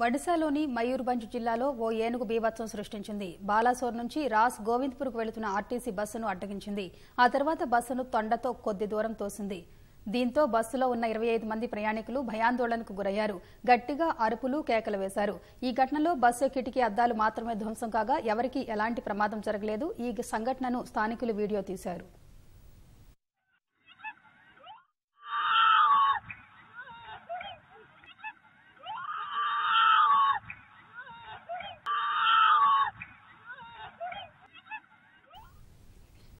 వడిసాలోని మయూర్భంజ్ జిల్లాలో ఓ ఏనుగు బీభత్సం సృష్టించింది బాలాసోర్ నుంచి రాస్ గోవింద్పూర్కు వెళుతున్న ఆర్టీసీ బస్సును అడ్డగించింది ఆ తర్వాత బస్సును తొండతో కొద్ది దూరం తోసింది దీంతో బస్సులో ఉన్న ఇరవై ఐదు మంది ప్రయాణికులు భయాందోళనకు గురయ్యారు గట్టిగా అరుపులు కేకలు వేశారు ఈ ఘటనలో బస్సు కిటికీ అద్దాలు మాత్రమే ధ్వంసం కాగా ఎవరికీ ఎలాంటి ప్రమాదం జరగలేదు ఈ సంఘటనను స్థానికులు వీడియో తీశారు